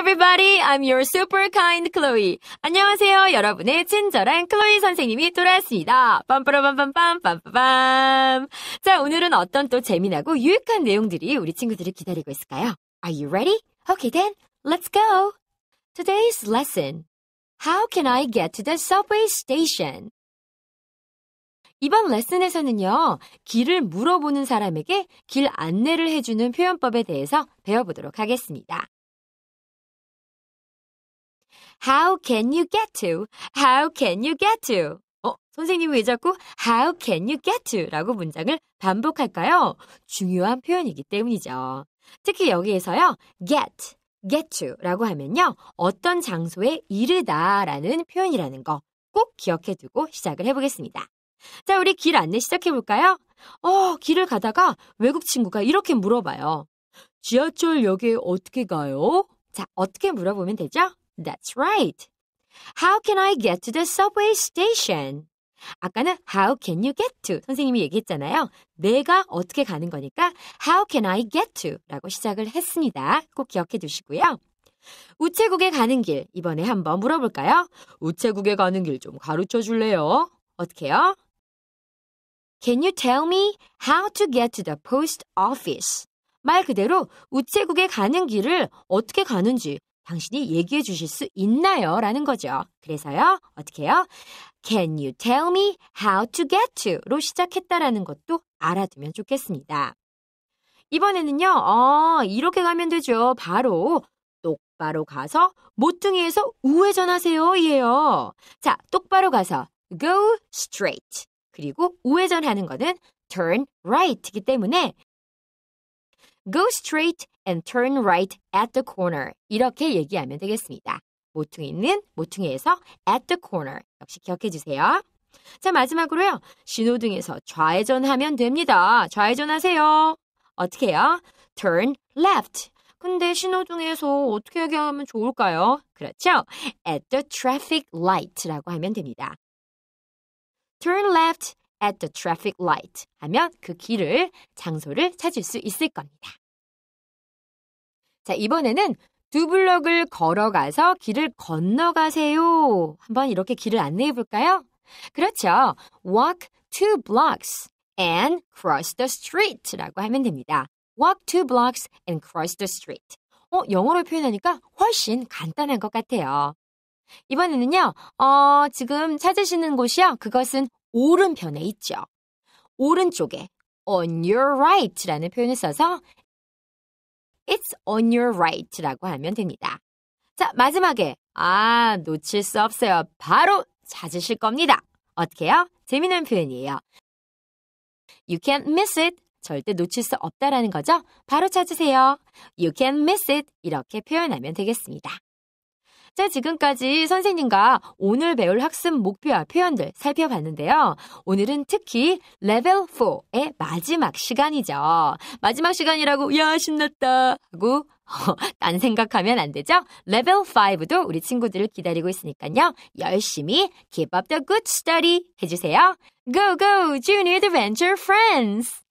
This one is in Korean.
everybody. I'm your super kind Chloe. 안녕하세요. 여러분의 친절한 클로이 선생님이 돌아왔습니다. 빰빠라빰빰빰 빰밤 자, 오늘은 어떤 또 재미나고 유익한 내용들이 우리 친구들을 기다리고 있을까요? Are you ready? Okay then, let's go. Today's lesson. How can I get to the subway station? 이번 레슨에서는요, 길을 물어보는 사람에게 길 안내를 해주는 표현법에 대해서 배워보도록 하겠습니다. How can you get to? How can you get to? 어, 선생님이 왜 자꾸 How can you get to? 라고 문장을 반복할까요? 중요한 표현이기 때문이죠. 특히 여기에서요, get, get to 라고 하면요, 어떤 장소에 이르다 라는 표현이라는 거 꼭 기억해 두고 시작을 해보겠습니다. 자, 우리 길 안내 시작해 볼까요? 어, 길을 가다가 외국 친구가 이렇게 물어봐요. 지하철역에 어떻게 가요? 자, 어떻게 물어보면 되죠? That's right. How can I get to the subway station? 아까는 how can you get to 선생님이 얘기했잖아요. 내가 어떻게 가는 거니까 how can I get to 라고 시작을 했습니다. 꼭 기억해 두시고요. 우체국에 가는 길 이번에 한번 물어볼까요? 우체국에 가는 길 좀 가르쳐 줄래요? 어떻게요? Can you tell me how to get to the post office? 말 그대로 우체국에 가는 길을 어떻게 가는지 당신이 얘기해 주실 수 있나요? 라는 거죠. 그래서요, 어떻게 해요? Can you tell me how to get to? 로 시작했다라는 것도 알아두면 좋겠습니다. 이번에는요, 어, 이렇게 가면 되죠. 바로 똑바로 가서 모퉁이에서 우회전하세요. 이에요. 자, 똑바로 가서 go straight. 그리고 우회전하는 거는 turn right이기 때문에 Go straight and turn right at the corner. 이렇게 얘기하면 되겠습니다. 모퉁이는 있 모퉁이에서 at the corner. 역시 기억해 주세요. 자, 마지막으로요. 신호등에서 좌회전하면 됩니다. 좌회전하세요. 어떻게 해요? turn left. 근데 신호등에서 어떻게 얘기하면 좋을까요? 그렇죠. at the traffic light라고 하면 됩니다. turn left at the traffic light 하면 그 길을, 장소를 찾을 수 있을 겁니다. 자, 이번에는 두 블럭을 걸어가서 길을 건너가세요. 한번 이렇게 길을 안내해 볼까요? 그렇죠. Walk two blocks and cross the street 라고 하면 됩니다. Walk two blocks and cross the street. 어, 영어로 표현하니까 훨씬 간단한 것 같아요. 이번에는요, 어, 지금 찾으시는 곳이요. 그것은 오른편에 있죠. 오른쪽에 on your right 라는 표현을 써서 it's on your right 라고 하면 됩니다. 자, 마지막에, 아, 놓칠 수 없어요. 바로 찾으실 겁니다. 어떻게요? 재미난 표현이에요. You can't miss it. 절대 놓칠 수 없다라는 거죠. 바로 찾으세요. You can miss it. 이렇게 표현하면 되겠습니다. 자, 지금까지 선생님과 오늘 배울 학습 목표와 표현들 살펴봤는데요. 오늘은 특히 레벨 4의 마지막 시간이죠. 마지막 시간이라고, 야, 신났다. 하고, 딴 생각하면 안 되죠? 레벨 5도 우리 친구들을 기다리고 있으니까요. 열심히 keep up the good study 해주세요. Go, go, j u n i adventure friends!